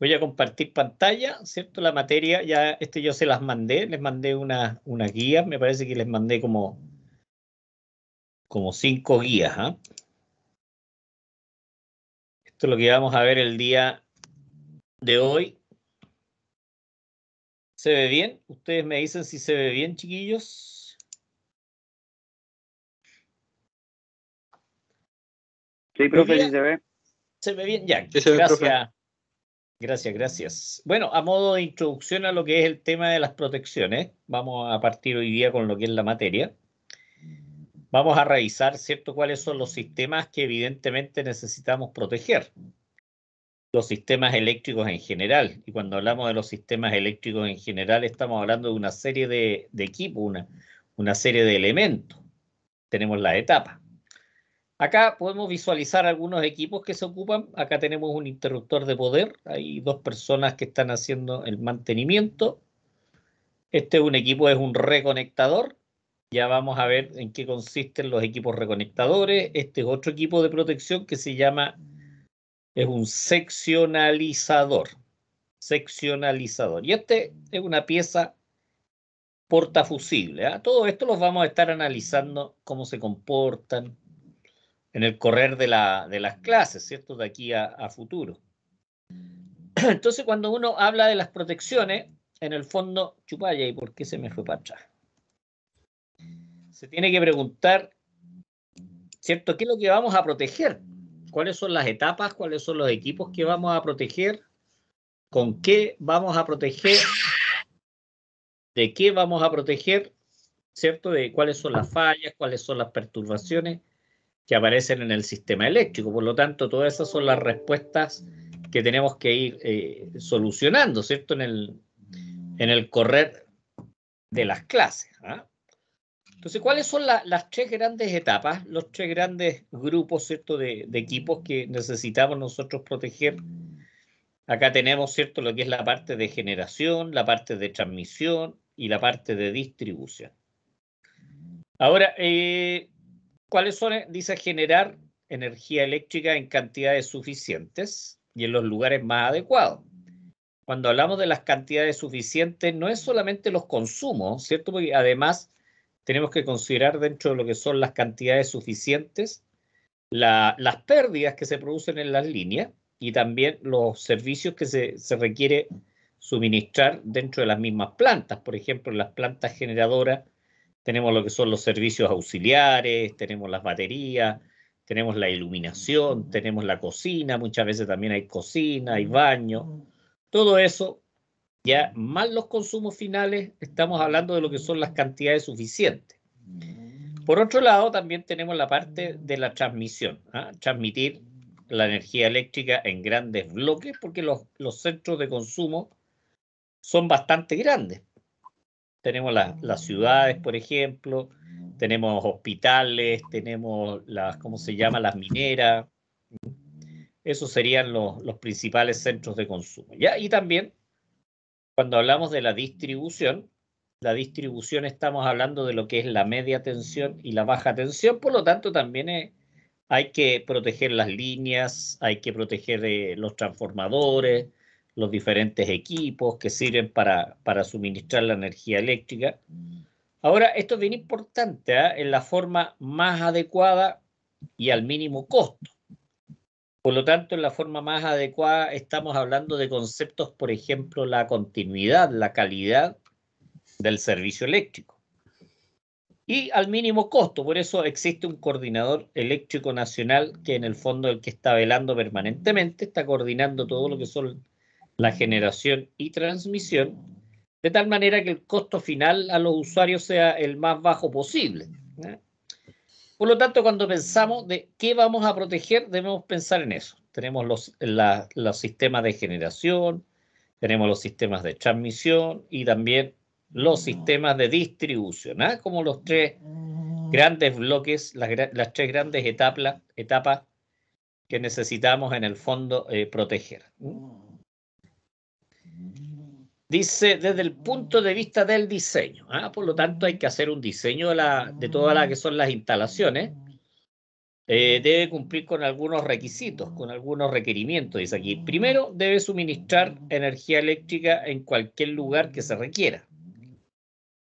Voy a compartir pantalla, ¿cierto? La materia, ya este yo se las mandé, les mandé unas una guía, me parece que les mandé como, como cinco guías. ¿ah? Esto es lo que vamos a ver el día de hoy. ¿Se ve bien? Ustedes me dicen si se ve bien, chiquillos. Sí, profe, sí se ve. Se ve bien, ya. gracias, Gracias, gracias. Bueno, a modo de introducción a lo que es el tema de las protecciones, vamos a partir hoy día con lo que es la materia. Vamos a revisar, ¿cierto?, cuáles son los sistemas que evidentemente necesitamos proteger. Los sistemas eléctricos en general. Y cuando hablamos de los sistemas eléctricos en general, estamos hablando de una serie de, equipos, una, una serie de elementos. Tenemos la etapas. Acá podemos visualizar algunos equipos que se ocupan. Acá tenemos un interruptor de poder. Hay dos personas que están haciendo el mantenimiento. Este es un equipo, es un reconectador. Ya vamos a ver en qué consisten los equipos reconectadores. Este es otro equipo de protección que se llama, es un seccionalizador. Seccionalizador. Y este es una pieza portafusible. ¿ah? Todo esto los vamos a estar analizando, cómo se comportan, en el correr de, la, de las clases, ¿cierto? De aquí a, futuro. Entonces, cuando uno habla de las protecciones, en el fondo, chupalla, ¿y por qué se me fue para atrás? Se tiene que preguntar, ¿cierto? ¿Qué es lo que vamos a proteger? ¿Cuáles son las etapas? ¿Cuáles son los equipos que vamos a proteger? ¿Con qué vamos a proteger? ¿De qué vamos a proteger? ¿Cierto? De cuáles son las fallas, cuáles son las perturbaciones que aparecen en el sistema eléctrico. Por lo tanto, todas esas son las respuestas que tenemos que ir eh, solucionando, ¿cierto? En el, en el correr de las clases. ¿ah? Entonces, ¿cuáles son las tres grandes etapas, los tres grandes grupos, ¿cierto? De, equipos que necesitamos nosotros proteger. Acá tenemos, ¿cierto? Lo que es la parte de generación, la parte de transmisión y la parte de distribución. Ahora, eh, ¿Cuáles son? Eh, dice generar energía eléctrica en cantidades suficientes y en los lugares más adecuados. Cuando hablamos de las cantidades suficientes, no es solamente los consumos, ¿cierto? Porque además tenemos que considerar dentro de lo que son las cantidades suficientes las pérdidas que se producen en las líneas y también los servicios que se, se requiere suministrar dentro de las mismas plantas, por ejemplo, las plantas generadoras tenemos lo que son los servicios auxiliares, tenemos las baterías, tenemos la iluminación, tenemos la cocina, muchas veces también hay cocina, hay baño, todo eso, ya más los consumos finales, estamos hablando de lo que son las cantidades suficientes. Por otro lado, también tenemos la parte de la transmisión, ¿ah? transmitir la energía eléctrica en grandes bloques, porque los, los centros de consumo son bastante grandes. Tenemos las ciudades, por ejemplo, tenemos hospitales, tenemos las, ¿cómo se llama? Las mineras. Esos serían los, principales centros de consumo. Y también, cuando hablamos de la distribución, la distribución estamos hablando de lo que es la media tensión y la baja tensión, por lo tanto también eh, hay que proteger las líneas, hay que proteger eh, los transformadores, los diferentes equipos que sirven para, para suministrar la energía eléctrica. Ahora, esto es bien importante, ¿ah? en la forma más adecuada y al mínimo costo. Por lo tanto, en la forma más adecuada estamos hablando de conceptos, por ejemplo, la continuidad, la calidad del servicio eléctrico. Y al mínimo costo, por eso existe un coordinador eléctrico nacional que en el fondo el que está velando permanentemente, está coordinando todo lo que son la generación y transmisión, de tal manera que el costo final a los usuarios sea el más bajo posible. ¿eh? Por lo tanto, cuando pensamos de qué vamos a proteger, debemos pensar en eso. Tenemos los, los sistemas de generación, tenemos los sistemas de transmisión y también los sistemas de distribución, ¿eh? como los tres grandes bloques, las, tres grandes etapas, etapas que necesitamos en el fondo eh, proteger. Dice, desde el punto de vista del diseño. ¿ah? Por lo tanto, hay que hacer un diseño de, la, de todas las que son las instalaciones. Eh, debe cumplir con algunos requisitos, con algunos requerimientos, dice aquí. Primero, debe suministrar energía eléctrica en cualquier lugar que se requiera,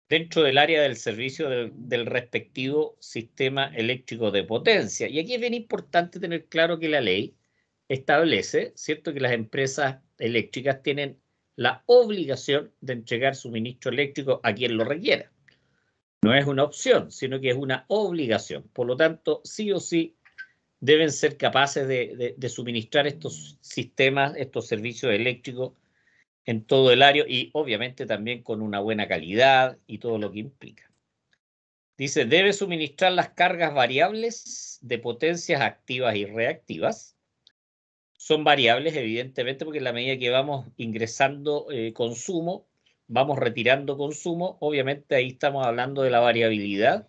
dentro del área del servicio del, del respectivo sistema eléctrico de potencia. Y aquí es bien importante tener claro que la ley establece, ¿cierto?, que las empresas eléctricas tienen la obligación de entregar suministro eléctrico a quien lo requiera. No es una opción, sino que es una obligación. Por lo tanto, sí o sí deben ser capaces de, suministrar estos sistemas, estos servicios eléctricos en todo el área y obviamente también con una buena calidad y todo lo que implica. Dice, debe suministrar las cargas variables de potencias activas y reactivas son variables, evidentemente, porque en la medida que vamos ingresando eh, consumo, vamos retirando consumo, obviamente ahí estamos hablando de la variabilidad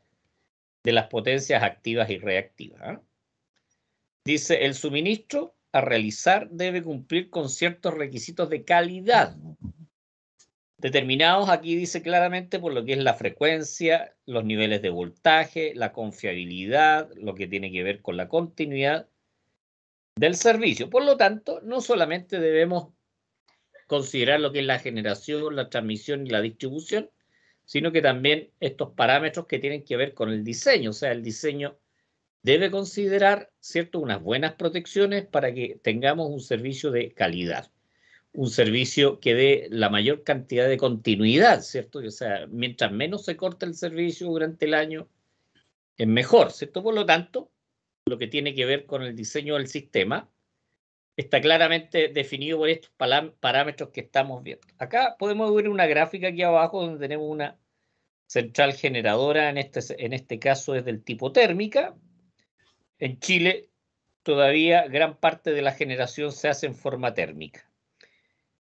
de las potencias activas y reactivas. ¿ah? Dice, el suministro a realizar debe cumplir con ciertos requisitos de calidad, determinados aquí dice claramente por lo que es la frecuencia, los niveles de voltaje, la confiabilidad, lo que tiene que ver con la continuidad del servicio. Por lo tanto, no solamente debemos considerar lo que es la generación, la transmisión y la distribución, sino que también estos parámetros que tienen que ver con el diseño, o sea, el diseño debe considerar, ¿cierto?, unas buenas protecciones para que tengamos un servicio de calidad, un servicio que dé la mayor cantidad de continuidad, ¿cierto? O sea, mientras menos se corta el servicio durante el año, es mejor, ¿cierto? Por lo tanto, lo que tiene que ver con el diseño del sistema, está claramente definido por estos parámetros que estamos viendo. Acá podemos ver una gráfica aquí abajo donde tenemos una central generadora, en este, en este caso es del tipo térmica. En Chile todavía gran parte de la generación se hace en forma térmica.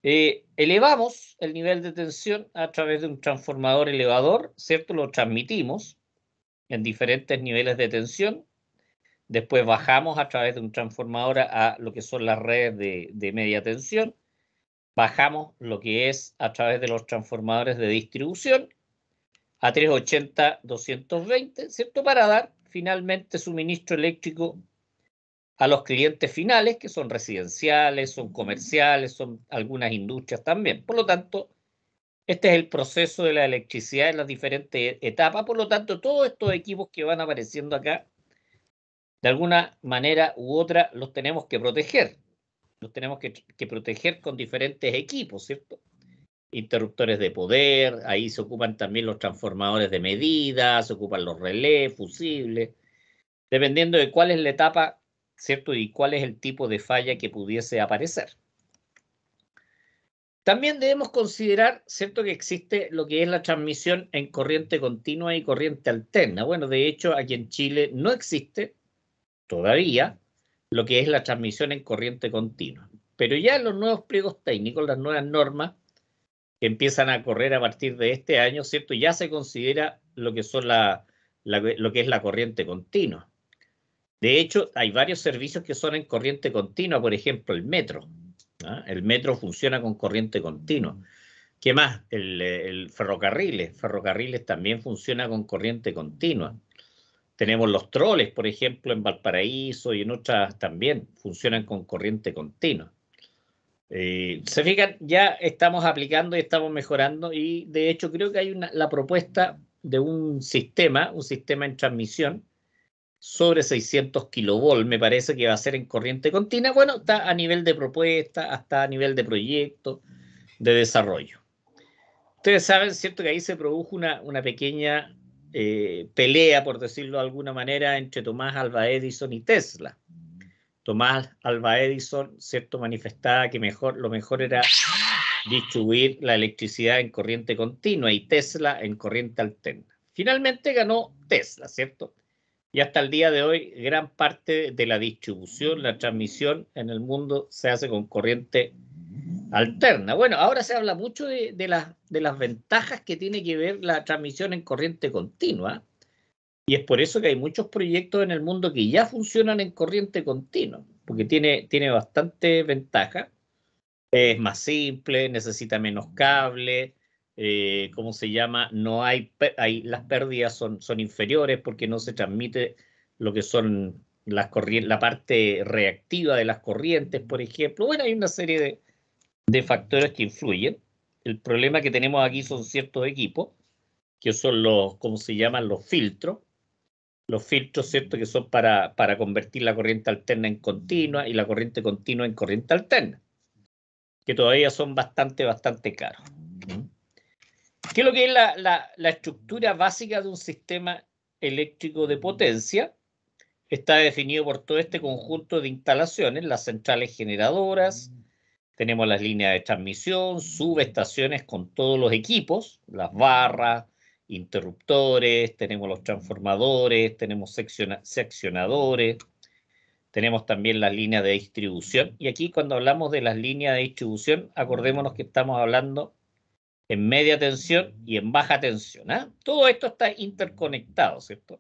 Eh, elevamos el nivel de tensión a través de un transformador elevador, ¿cierto? Lo transmitimos en diferentes niveles de tensión Después bajamos a través de un transformador a lo que son las redes de, media tensión. Bajamos lo que es a través de los transformadores de distribución a 380, 220, ¿cierto? Para dar finalmente suministro eléctrico a los clientes finales, que son residenciales, son comerciales, son algunas industrias también. Por lo tanto, este es el proceso de la electricidad en las diferentes etapas. Por lo tanto, todos estos equipos que van apareciendo acá de alguna manera u otra los tenemos que proteger. Los tenemos que, proteger con diferentes equipos, ¿cierto? Interruptores de poder, ahí se ocupan también los transformadores de medidas, se ocupan los relés, fusibles, dependiendo de cuál es la etapa, ¿cierto? Y cuál es el tipo de falla que pudiese aparecer. También debemos considerar, ¿cierto?, que existe lo que es la transmisión en corriente continua y corriente alterna. Bueno, de hecho, aquí en Chile no existe, todavía lo que es la transmisión en corriente continua. Pero ya los nuevos pliegos técnicos, las nuevas normas que empiezan a correr a partir de este año, ¿cierto? Ya se considera lo que, son la, lo que es la corriente continua. De hecho, hay varios servicios que son en corriente continua, por ejemplo, el metro. ¿ah? El metro funciona con corriente continua. ¿Qué más? El, el ferrocarriles. también funciona con corriente continua. Tenemos los troles, por ejemplo, en Valparaíso y en otras también, funcionan con corriente continua. Eh, se fijan, ya estamos aplicando y estamos mejorando y de hecho creo que hay una, la propuesta de un sistema, un sistema en transmisión sobre 600 kilovolts, me parece que va a ser en corriente continua. Bueno, está a nivel de propuesta, hasta a nivel de proyecto, de desarrollo. Ustedes saben, ¿cierto? Que ahí se produjo una, una pequeña eh, pelea, por decirlo de alguna manera, entre Tomás Alba Edison y Tesla. Tomás Alba Edison, ¿cierto?, manifestaba que mejor, lo mejor era distribuir la electricidad en corriente continua y Tesla en corriente alterna. Finalmente ganó Tesla, ¿cierto? Y hasta el día de hoy, gran parte de la distribución, la transmisión en el mundo se hace con corriente alterna. Bueno, ahora se habla mucho de, de, las ventajas que tiene que ver la transmisión en corriente continua. Y es por eso que hay muchos proyectos en el mundo que ya funcionan en corriente continua, porque tiene, tiene bastante ventaja. Es más simple, necesita menos cable, eh, ¿cómo se llama? No hay, hay las pérdidas son, son inferiores porque no se transmite lo que son las la parte reactiva de las corrientes, por ejemplo. Bueno, hay una serie de, de factores que influyen. El problema que tenemos aquí son ciertos equipos, que son los, ¿cómo se llaman? Los filtros. Los filtros, ¿cierto? Que son para, para convertir la corriente alterna en continua y la corriente continua en corriente alterna, que todavía son bastante, bastante caros. ¿Qué lo que es la estructura básica de un sistema eléctrico de potencia? Está definido por todo este conjunto de instalaciones, las centrales generadoras, tenemos las líneas de transmisión, subestaciones con todos los equipos, las barras, interruptores, tenemos los transformadores, tenemos seccionadores, tenemos también las líneas de distribución. Y aquí cuando hablamos de las líneas de distribución, acordémonos que estamos hablando en media tensión y en baja tensión. ¿ah? Todo esto está interconectado, ¿cierto?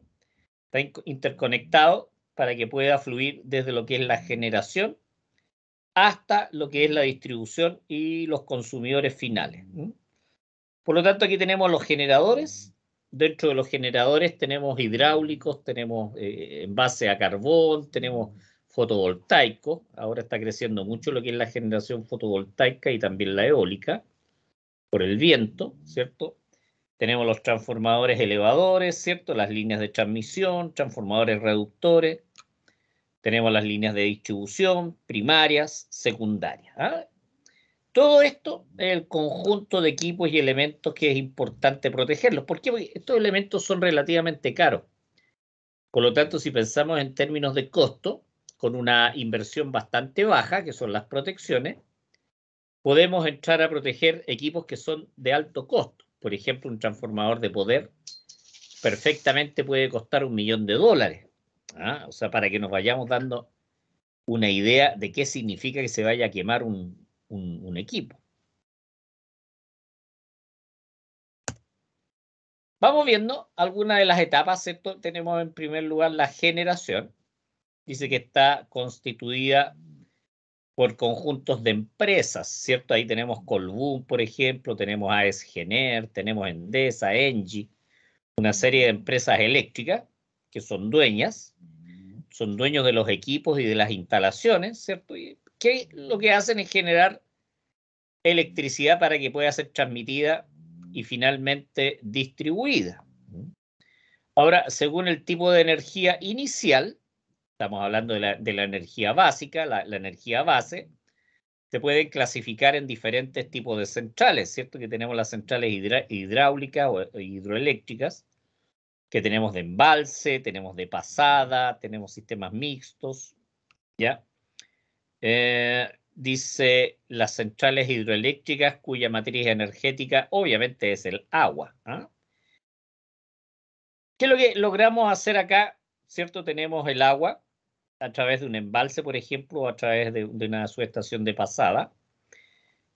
Está interconectado para que pueda fluir desde lo que es la generación hasta lo que es la distribución y los consumidores finales. Por lo tanto, aquí tenemos los generadores. Dentro de los generadores tenemos hidráulicos, tenemos eh, en base a carbón, tenemos fotovoltaico. Ahora está creciendo mucho lo que es la generación fotovoltaica y también la eólica por el viento, ¿cierto? Tenemos los transformadores elevadores, ¿cierto? Las líneas de transmisión, transformadores reductores, tenemos las líneas de distribución, primarias, secundarias. ¿ah? Todo esto es el conjunto de equipos y elementos que es importante protegerlos. ¿Por qué? Porque estos elementos son relativamente caros. Por lo tanto, si pensamos en términos de costo, con una inversión bastante baja, que son las protecciones, podemos entrar a proteger equipos que son de alto costo. Por ejemplo, un transformador de poder perfectamente puede costar un millón de dólares. ¿ah? o sea, para que nos vayamos dando una idea de qué significa que se vaya a quemar un, equipo. Vamos viendo algunas de las etapas, ¿cierto? Tenemos en primer lugar la generación. Dice que está constituida por conjuntos de empresas, ¿cierto? Ahí tenemos Colbún, por ejemplo, tenemos AES Gener, tenemos Endesa, Engie, una serie de empresas eléctricas que son dueñas, son dueños de los equipos y de las instalaciones, ¿cierto? Y que lo que hacen es generar electricidad para que pueda ser transmitida y finalmente distribuida. Ahora, según el tipo de energía inicial, estamos hablando de la, energía básica, la, energía base, se pueden clasificar en diferentes tipos de centrales, ¿cierto? Que tenemos las centrales hidráulicas o hidroeléctricas, que tenemos de embalse, tenemos de pasada, tenemos sistemas mixtos, ¿ya? Eh, dice las centrales hidroeléctricas cuya matriz energética obviamente es el agua. ¿ah? ¿Qué es lo que logramos hacer acá? ¿Cierto? Tenemos el agua a través de un embalse, por ejemplo, o a través de, una subestación de pasada,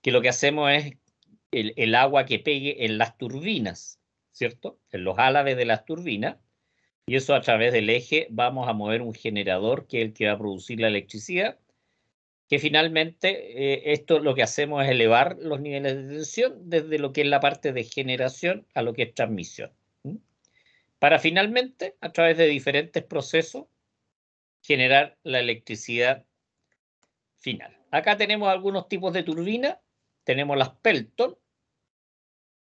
que lo que hacemos es el, el agua que pegue en las turbinas. ¿cierto? En los álabes de las turbinas. Y eso a través del eje vamos a mover un generador que es el que va a producir la electricidad, que finalmente eh, esto lo que hacemos es elevar los niveles de tensión desde lo que es la parte de generación a lo que es transmisión. Para finalmente, a través de diferentes procesos, generar la electricidad final. Acá tenemos algunos tipos de turbina. Tenemos las Pelton,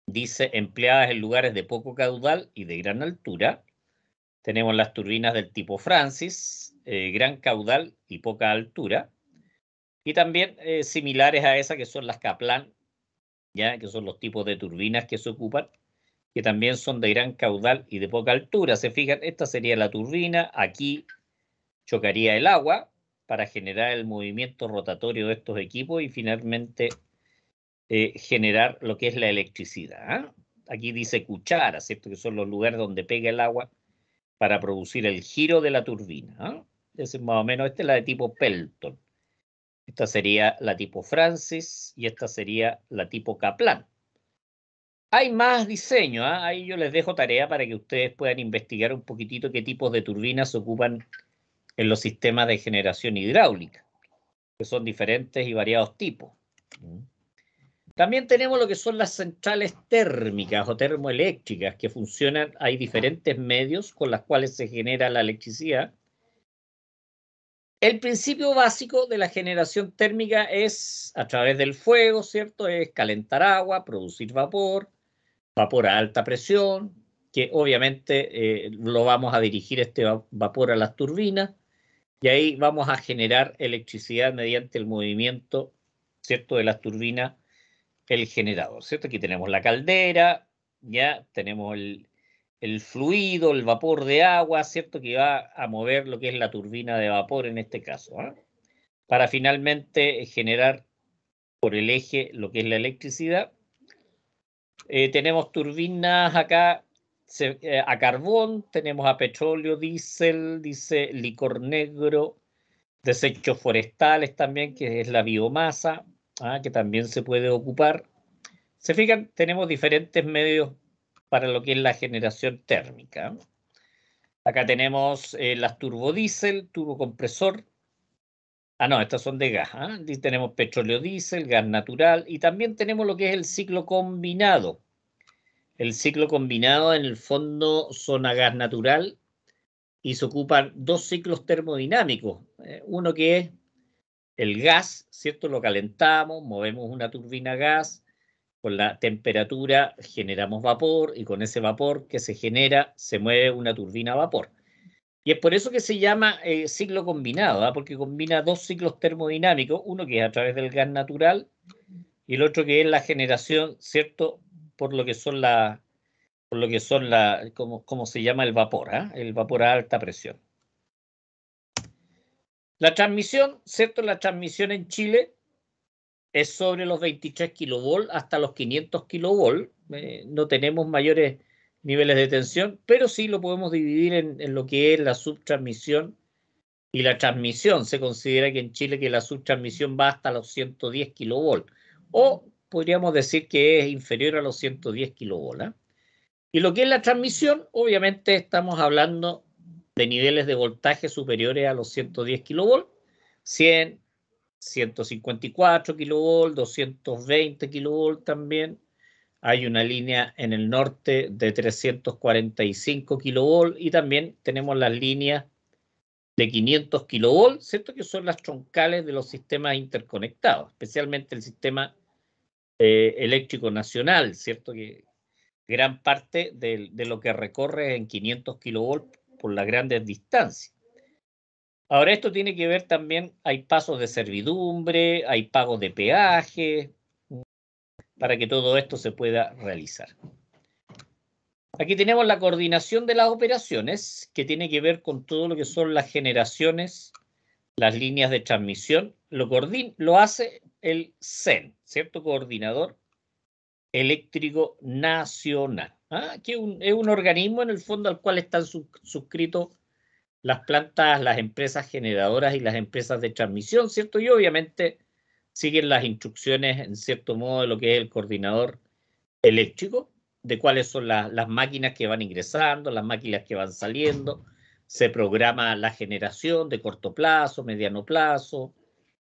Dice empleadas en lugares de poco caudal y de gran altura. Tenemos las turbinas del tipo Francis, eh, gran caudal y poca altura. Y también eh, similares a esa que son las Kaplan, ya que son los tipos de turbinas que se ocupan, que también son de gran caudal y de poca altura. Se fijan, esta sería la turbina, aquí chocaría el agua para generar el movimiento rotatorio de estos equipos y finalmente eh, generar lo que es la electricidad. ¿ah? Aquí dice cuchara, ¿cierto? Que son los lugares donde pega el agua para producir el giro de la turbina. ¿ah? es más o menos, esta es la de tipo Pelton. Esta sería la tipo Francis y esta sería la tipo Kaplan. Hay más diseño, ¿ah? ahí yo les dejo tarea para que ustedes puedan investigar un poquitito qué tipos de turbinas se ocupan en los sistemas de generación hidráulica, que son diferentes y variados tipos. También tenemos lo que son las centrales térmicas o termoeléctricas que funcionan, hay diferentes medios con los cuales se genera la electricidad. El principio básico de la generación térmica es a través del fuego, ¿cierto? Es calentar agua, producir vapor, vapor a alta presión, que obviamente eh, lo vamos a dirigir este vapor a las turbinas y ahí vamos a generar electricidad mediante el movimiento, ¿cierto?, de las turbinas el generador, ¿cierto? Aquí tenemos la caldera, ya tenemos el, fluido, el vapor de agua, ¿cierto? Que va a mover lo que es la turbina de vapor en este caso, ¿ah? para finalmente eh, generar por el eje lo que es la electricidad. Eh, tenemos turbinas acá eh, a carbón, tenemos a petróleo, diésel, dice licor negro, desechos forestales también, que es la biomasa, ¿ah? que también se puede ocupar. Se fijan, tenemos diferentes medios para lo que es la generación térmica. Acá tenemos eh, las turbodiesel, turbocompresor. Ah, no, estas son de gas. ¿ah? Tenemos petróleo diésel, gas natural y también tenemos lo que es el ciclo combinado. El ciclo combinado en el fondo son a gas natural y se ocupan dos ciclos termodinámicos. Eh, uno que es el gas, ¿cierto? Lo calentamos, movemos una turbina a gas, con la temperatura generamos vapor y con ese vapor que se genera se mueve una turbina a vapor. Y es por eso que se llama eh, ciclo combinado, ¿ah? porque combina dos ciclos termodinámicos, uno que es a través del gas natural y el otro que es la generación, ¿cierto? Por lo que son la, por lo que son la, como, se llama el vapor, ¿ah? el vapor a alta presión. La transmisión, ¿cierto? La transmisión en Chile es sobre los 23 kilovolt hasta los 500 kilovolt. Eh, no tenemos mayores niveles de tensión, pero sí lo podemos dividir en, lo que es la subtransmisión y la transmisión. Se considera que en Chile que la subtransmisión va hasta los 110 kilovolt o podríamos decir que es inferior a los 110 kilovolt. ¿ah? Y lo que es la transmisión, obviamente estamos hablando de niveles de voltaje superiores a los 110 kilovolts, 100, 154 kilovolts, 220 kilovolts también. Hay una línea en el norte de 345 kilovolts y también tenemos las líneas de 500 kilovolts, ¿cierto? Que son las troncales de los sistemas interconectados, especialmente el sistema eh, eléctrico nacional, ¿cierto? Que gran parte de, lo que recorre en 500 kilovolts por las grandes distancias. Ahora esto tiene que ver también, hay pasos de servidumbre, hay pagos de peaje, para que todo esto se pueda realizar. Aquí tenemos la coordinación de las operaciones, que tiene que ver con todo lo que son las generaciones, las líneas de transmisión. Lo, lo hace el CEN, ¿cierto? Coordinador Eléctrico Nacional. Ah, es un organismo en el fondo al cual están suscritos las plantas, las empresas generadoras y las empresas de transmisión, ¿cierto? Y obviamente siguen las instrucciones, en cierto modo, de lo que es el coordinador eléctrico, de cuáles son las máquinas que van ingresando, las máquinas que van saliendo, se programa la generación de corto plazo, mediano plazo,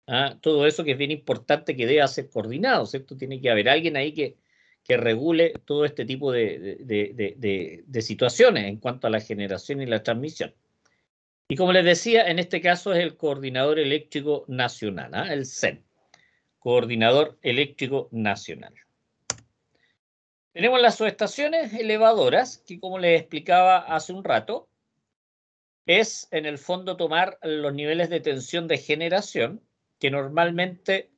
¿ah? todo eso que es bien importante que debe ser coordinado, ¿cierto? Tiene que haber alguien ahí que que regule todo este tipo de, situaciones en cuanto a la generación y la transmisión. Y como les decía, en este caso es el Coordinador Eléctrico Nacional, ¿ah? el CEN, Coordinador Eléctrico Nacional. Tenemos las subestaciones elevadoras, que como les explicaba hace un rato, es en el fondo tomar los niveles de tensión de generación, que normalmente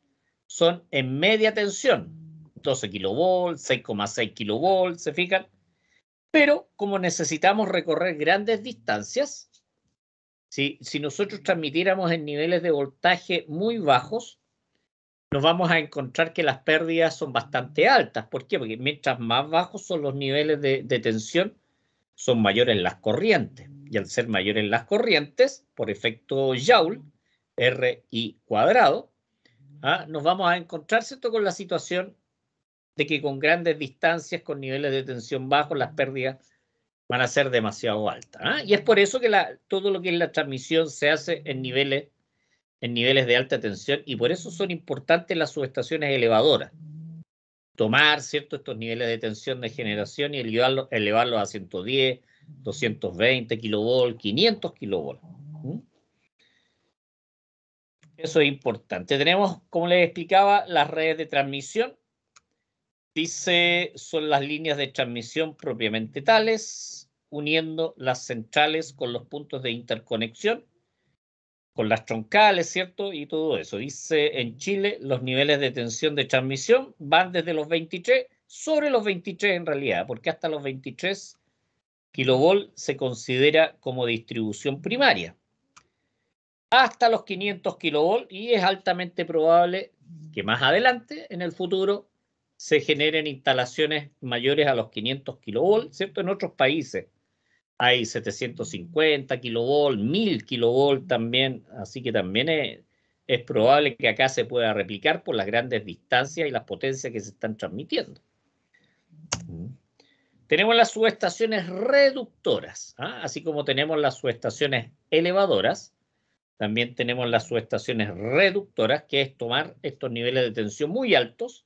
son en media tensión, 12 kilovolts, 6,6 kilovolts, ¿se fijan? Pero como necesitamos recorrer grandes distancias, si, nosotros transmitiéramos en niveles de voltaje muy bajos, nos vamos a encontrar que las pérdidas son bastante altas. ¿Por qué? Porque mientras más bajos son los niveles de, tensión, son mayores las corrientes. Y al ser mayores las corrientes, por efecto Joule, R y cuadrado, ¿ah? nos vamos a encontrar con la situación de que con grandes distancias, con niveles de tensión bajos, las pérdidas van a ser demasiado altas. ¿ah? Y es por eso que todo lo que es la transmisión se hace en niveles, en niveles de alta tensión y por eso son importantes las subestaciones elevadoras. Tomar ¿cierto? estos niveles de tensión de generación y elevarlos, a 110, 220 kilovolts, 500 kilovolt. Eso es importante. Tenemos, como les explicaba, las redes de transmisión Dice, son las líneas de transmisión propiamente tales, uniendo las centrales con los puntos de interconexión, con las troncales, ¿cierto? Y todo eso. Dice, en Chile los niveles de tensión de transmisión van desde los 23, sobre los 23 en realidad, porque hasta los 23 kilovolt se considera como distribución primaria hasta los 500 kilovolt y es altamente probable que más adelante, en el futuro, se generen instalaciones mayores a los 500 kilovolt, ¿cierto? En otros países hay 750 kilovolt, 1000 kilovolt también, así que también es, probable que acá se pueda replicar por las grandes distancias y las potencias que se están transmitiendo. Tenemos las subestaciones reductoras, ¿ah? así como tenemos las subestaciones elevadoras, también tenemos las subestaciones reductoras, que es tomar estos niveles de tensión muy altos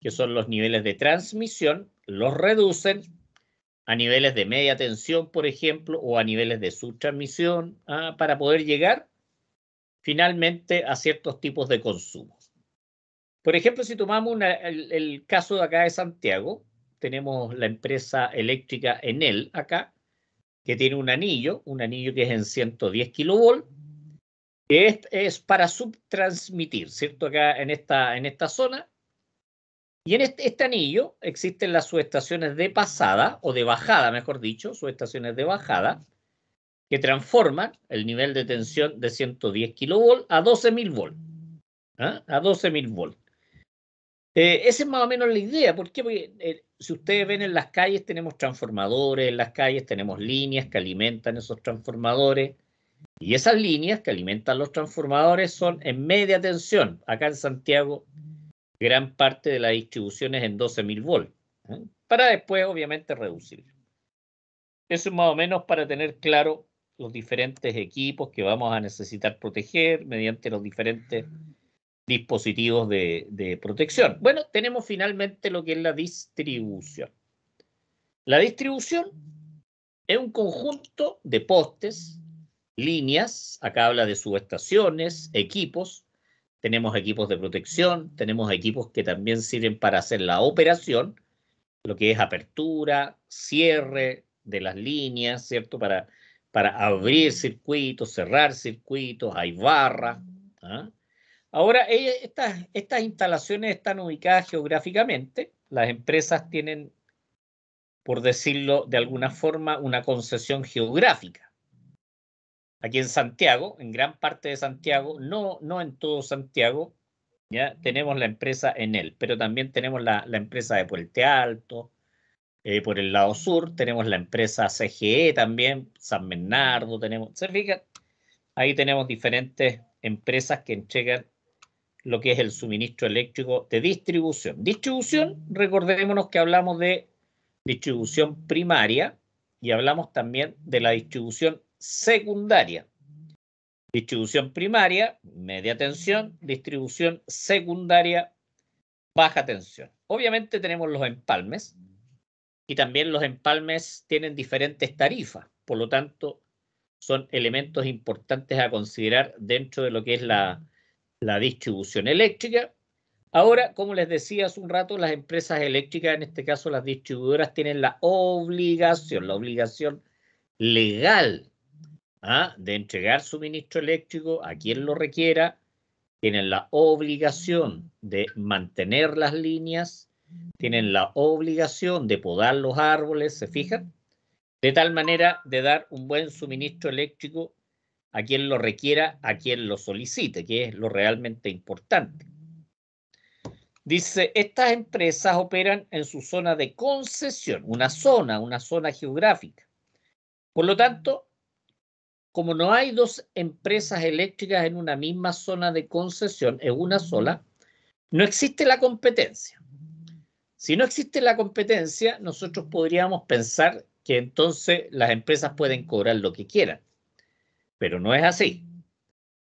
que son los niveles de transmisión, los reducen a niveles de media tensión, por ejemplo, o a niveles de subtransmisión, ah, para poder llegar finalmente a ciertos tipos de consumo. Por ejemplo, si tomamos el, caso de acá de Santiago, tenemos la empresa eléctrica Enel acá, que tiene un anillo, un anillo que es en 110 kilovolts. que es, es, para subtransmitir, ¿cierto? Acá en esta, en esta zona, y en este, este, anillo existen las subestaciones de pasada o de bajada, mejor dicho, subestaciones de bajada, que transforman el nivel de tensión de 110 kilovolts a 12.000 volt. ¿ah? A 12.000 volt. Eh, esa es más o menos la idea. ¿Por Porque eh, si ustedes ven en las calles, tenemos transformadores, en las calles tenemos líneas que alimentan esos transformadores. Y esas líneas que alimentan los transformadores son en media tensión. Acá en Santiago gran parte de las distribuciones en 12.000 volts, ¿eh? para después obviamente reducir. Eso más o menos para tener claro los diferentes equipos que vamos a necesitar proteger mediante los diferentes dispositivos de, de protección. Bueno, tenemos finalmente lo que es la distribución. La distribución es un conjunto de postes, líneas, acá habla de subestaciones, equipos, tenemos equipos de protección, tenemos equipos que también sirven para hacer la operación, lo que es apertura, cierre de las líneas, ¿cierto? Para, para abrir circuitos, cerrar circuitos, hay barras. ¿ah? Ahora, eh, estas, estas instalaciones están ubicadas geográficamente. Las empresas tienen, por decirlo de alguna forma, una concesión geográfica aquí en Santiago, en gran parte de Santiago, no, no en todo Santiago, ya tenemos la empresa Enel, pero también tenemos la, empresa de Puente Alto, eh, por el lado sur tenemos la empresa CGE también, San Bernardo tenemos, se fijan, ahí tenemos diferentes empresas que entregan lo que es el suministro eléctrico de distribución. Distribución, recordémonos que hablamos de distribución primaria y hablamos también de la distribución secundaria. Distribución primaria, media tensión, distribución secundaria, baja tensión. Obviamente tenemos los empalmes y también los empalmes tienen diferentes tarifas, por lo tanto son elementos importantes a considerar dentro de lo que es la, la distribución eléctrica. Ahora, como les decía hace un rato, las empresas eléctricas, en este caso las distribuidoras, tienen la obligación, la obligación legal ¿ah? de entregar suministro eléctrico a quien lo requiera, tienen la obligación de mantener las líneas, tienen la obligación de podar los árboles, ¿se fijan? De tal manera de dar un buen suministro eléctrico a quien lo requiera, a quien lo solicite, que es lo realmente importante. Dice, estas empresas operan en su zona de concesión, una zona, una zona geográfica. Por lo tanto, como no hay dos empresas eléctricas en una misma zona de concesión, es una sola, no existe la competencia. Si no existe la competencia, nosotros podríamos pensar que entonces las empresas pueden cobrar lo que quieran. Pero no es así.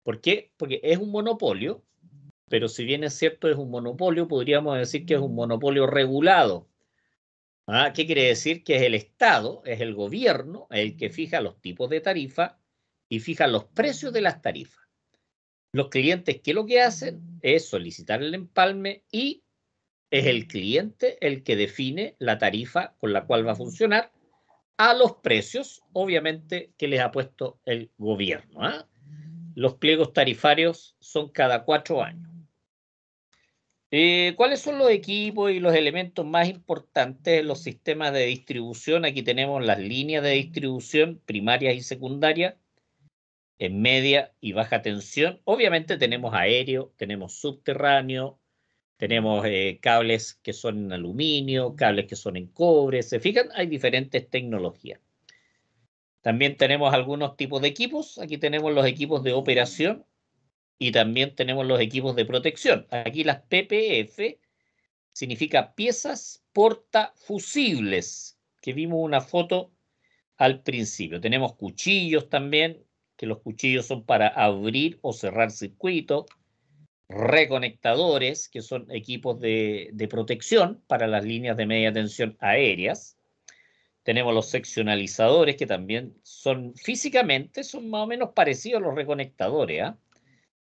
¿Por qué? Porque es un monopolio, pero si bien es cierto es un monopolio, podríamos decir que es un monopolio regulado. Ah, ¿Qué quiere decir? Que es el Estado, es el gobierno el que fija los tipos de tarifa y fija los precios de las tarifas. Los clientes que lo que hacen es solicitar el empalme y es el cliente el que define la tarifa con la cual va a funcionar a los precios, obviamente, que les ha puesto el gobierno. ¿ah? Los pliegos tarifarios son cada cuatro años. Eh, ¿Cuáles son los equipos y los elementos más importantes en los sistemas de distribución? Aquí tenemos las líneas de distribución primarias y secundarias en media y baja tensión. Obviamente tenemos aéreo, tenemos subterráneo, tenemos eh, cables que son en aluminio, cables que son en cobre. Se fijan, hay diferentes tecnologías. También tenemos algunos tipos de equipos. Aquí tenemos los equipos de operación y también tenemos los equipos de protección. Aquí las PPF significa piezas portafusibles, que vimos una foto al principio. Tenemos cuchillos también, que los cuchillos son para abrir o cerrar circuitos, reconectadores, que son equipos de, protección para las líneas de media tensión aéreas. Tenemos los seccionalizadores, que también son físicamente, son más o menos parecidos a los reconectadores, ¿ah?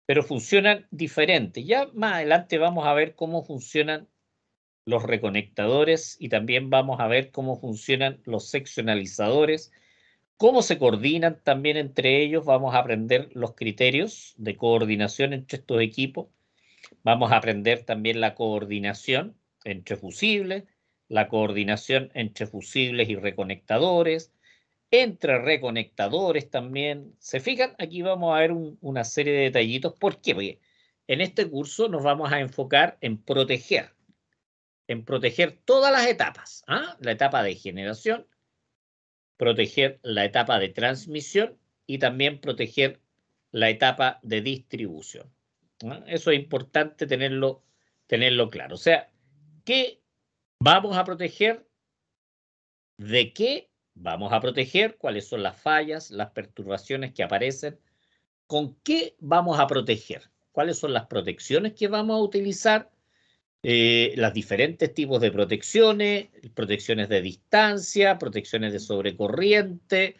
pero funcionan diferente. Ya más adelante vamos a ver cómo funcionan los reconectadores y también vamos a ver cómo funcionan los seccionalizadores cómo se coordinan también entre ellos, vamos a aprender los criterios de coordinación entre estos equipos, vamos a aprender también la coordinación entre fusibles, la coordinación entre fusibles y reconectadores, entre reconectadores también. ¿Se fijan? Aquí vamos a ver una serie de detallitos. ¿Por qué? Porque en este curso nos vamos a enfocar en proteger, en proteger todas las etapas. ¿ah? La etapa de generación, proteger la etapa de transmisión y también proteger la etapa de distribución. Eso es importante tenerlo, tenerlo claro. O sea, ¿qué vamos a proteger? ¿De qué vamos a proteger? ¿Cuáles son las fallas, las perturbaciones que aparecen? ¿Con qué vamos a proteger? ¿Cuáles son las protecciones que vamos a utilizar? eh, los diferentes tipos de protecciones, protecciones de distancia, protecciones de sobrecorriente.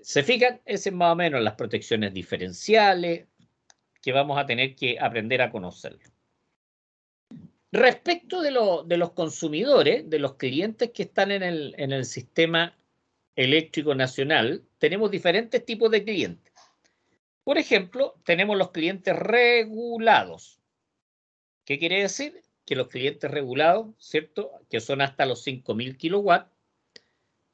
Se fijan, es más o menos las protecciones diferenciales que vamos a tener que aprender a conocer. Respecto de, los consumidores, de los clientes que están en el, en el sistema eléctrico nacional, tenemos diferentes tipos de clientes. Por ejemplo, tenemos los clientes regulados. ¿Qué quiere decir? que los clientes regulados, ¿cierto? Que son hasta los 5.000 kilowatts,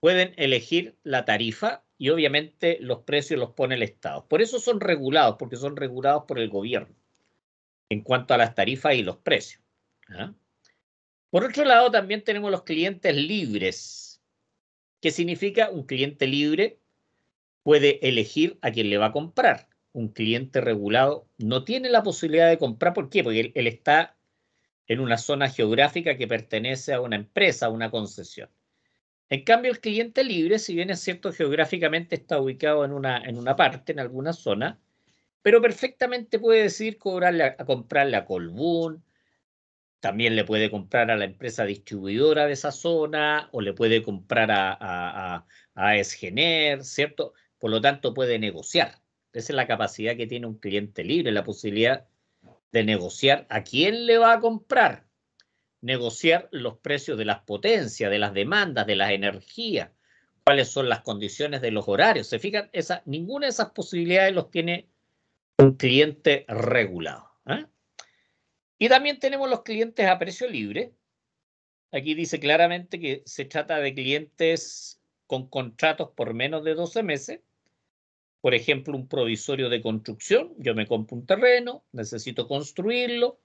pueden elegir la tarifa y obviamente los precios los pone el Estado. Por eso son regulados, porque son regulados por el gobierno en cuanto a las tarifas y los precios. ¿ah? Por otro lado, también tenemos los clientes libres. ¿Qué significa? Un cliente libre puede elegir a quién le va a comprar. Un cliente regulado no tiene la posibilidad de comprar. ¿Por qué? Porque él está en una zona geográfica que pertenece a una empresa, a una concesión. En cambio, el cliente libre, si bien es cierto, geográficamente está ubicado en una, en una parte, en alguna zona, pero perfectamente puede decidir cobrarle a, comprarle Colbún, también le puede comprar a la empresa distribuidora de esa zona o le puede comprar a, a, a, Esgener, ¿cierto? Por lo tanto, puede negociar. Esa es la capacidad que tiene un cliente libre, la posibilidad de negociar a quién le va a comprar, negociar los precios de las potencias, de las demandas, de las energías, cuáles son las condiciones de los horarios. Se fijan, esa, ninguna de esas posibilidades los tiene un cliente regulado. ¿ah? Y también tenemos los clientes a precio libre. Aquí dice claramente que se trata de clientes con contratos por menos de 12 meses por ejemplo, un provisorio de construcción. Yo me compro un terreno, necesito construirlo,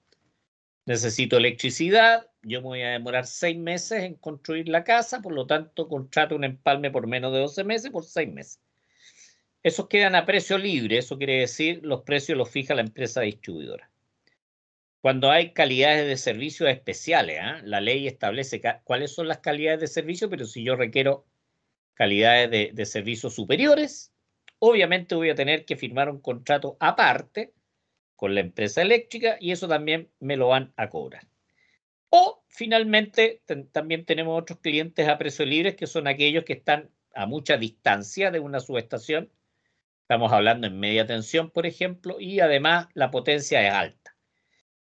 necesito electricidad, yo me voy a demorar seis meses en construir la casa, por lo tanto, contrato un empalme por menos de 12 meses, por seis meses. Esos quedan a precio libre, eso quiere decir los precios los fija la empresa distribuidora. Cuando hay calidades de servicios especiales, ¿ah? la ley establece cuáles son las calidades de servicio, pero si yo requiero calidades de servicios superiores, Obviamente voy a tener que firmar un contrato aparte con la empresa eléctrica y eso también me lo van a cobrar. O finalmente también tenemos otros clientes a precio libres que son aquellos que están a mucha distancia de una subestación. Estamos hablando en media tensión, por ejemplo, y además la potencia es alta.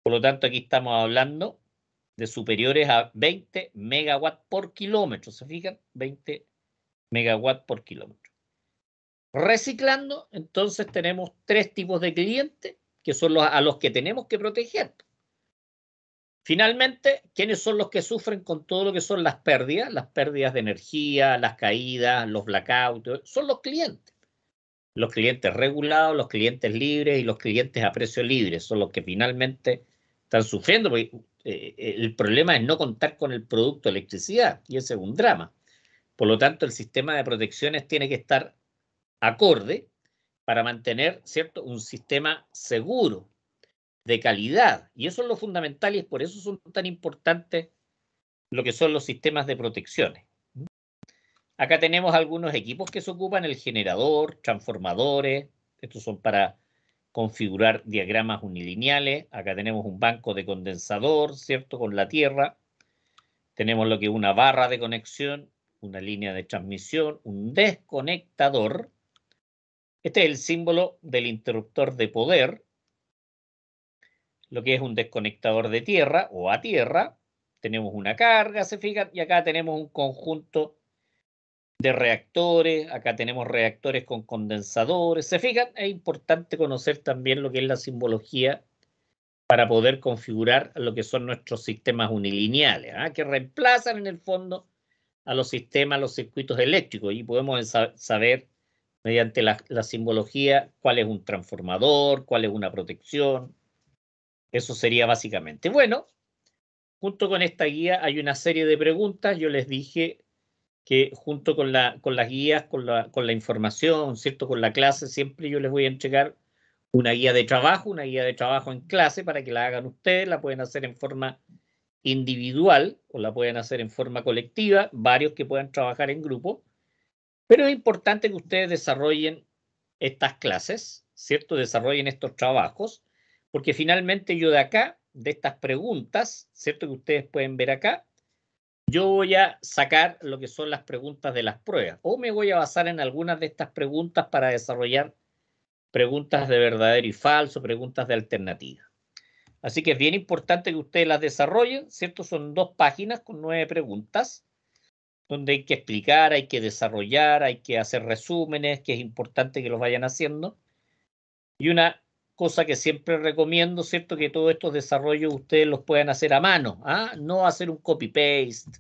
Por lo tanto, aquí estamos hablando de superiores a 20 megawatts por kilómetro. ¿Se fijan? 20 megawatts por kilómetro. Reciclando, entonces tenemos tres tipos de clientes que son los, a los que tenemos que proteger. Finalmente, ¿quiénes son los que sufren con todo lo que son las pérdidas? Las pérdidas de energía, las caídas, los blackouts, son los clientes. Los clientes regulados, los clientes libres y los clientes a precio libre son los que finalmente están sufriendo. Porque, eh, el problema es no contar con el producto de electricidad y ese es un drama. Por lo tanto, el sistema de protecciones tiene que estar acorde para mantener ¿cierto? un sistema seguro, de calidad. Y eso es lo fundamental y es por eso son tan importantes lo que son los sistemas de protecciones. Acá tenemos algunos equipos que se ocupan, el generador, transformadores, estos son para configurar diagramas unilineales, acá tenemos un banco de condensador, ¿cierto? Con la tierra, tenemos lo que es una barra de conexión, una línea de transmisión, un desconectador, este es el símbolo del interruptor de poder, lo que es un desconectador de tierra o a tierra. Tenemos una carga, se fijan, y acá tenemos un conjunto de reactores, acá tenemos reactores con condensadores. Se fijan, es importante conocer también lo que es la simbología para poder configurar lo que son nuestros sistemas unilineales, ¿ah? que reemplazan en el fondo a los sistemas, los circuitos eléctricos, y podemos saber mediante la, simbología cuál es un transformador, cuál es una protección. Eso sería básicamente. Bueno, junto con esta guía hay una serie de preguntas. Yo les dije que junto con, la, con las guías, con la, con la información, ¿cierto? con la clase, siempre yo les voy a entregar una guía de trabajo, una guía de trabajo en clase para que la hagan ustedes, la pueden hacer en forma individual o la pueden hacer en forma colectiva, varios que puedan trabajar en grupo pero es importante que ustedes desarrollen estas clases, ¿cierto? Desarrollen estos trabajos, porque finalmente yo de acá, de estas preguntas, ¿cierto? Que ustedes pueden ver acá, yo voy a sacar lo que son las preguntas de las pruebas, o me voy a basar en algunas de estas preguntas para desarrollar preguntas de verdadero y falso, preguntas de alternativa. Así que es bien importante que ustedes las desarrollen, ¿cierto? Son dos páginas con nueve preguntas donde hay que explicar, hay que desarrollar, hay que hacer resúmenes, que es importante que los vayan haciendo. Y una cosa que siempre recomiendo, ¿cierto? Que todos estos desarrollos ustedes los puedan hacer a mano, ¿ah? no hacer un copy-paste.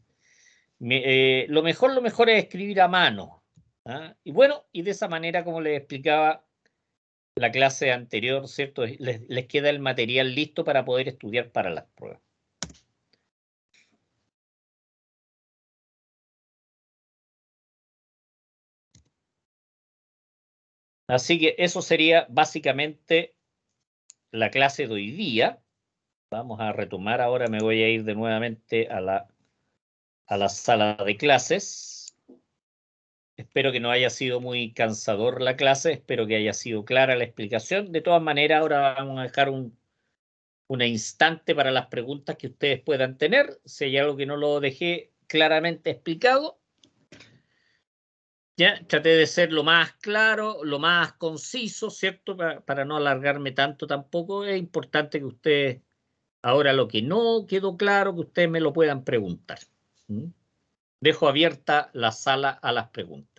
Eh, lo mejor, lo mejor es escribir a mano. ¿ah? Y bueno, y de esa manera, como les explicaba la clase anterior, ¿cierto? les queda el material listo para poder estudiar para las pruebas. Así que eso sería básicamente la clase de hoy día. Vamos a retomar ahora, me voy a ir de nuevamente a la, a la sala de clases. Espero que no haya sido muy cansador la clase, espero que haya sido clara la explicación. De todas maneras, ahora vamos a dejar un, un instante para las preguntas que ustedes puedan tener. Si hay algo que no lo dejé claramente explicado, Traté de ser lo más claro, lo más conciso, ¿cierto? Para, no alargarme tanto tampoco. Es importante que ustedes, ahora lo que no quedó claro, que ustedes me lo puedan preguntar. ¿Mm? Dejo abierta la sala a las preguntas.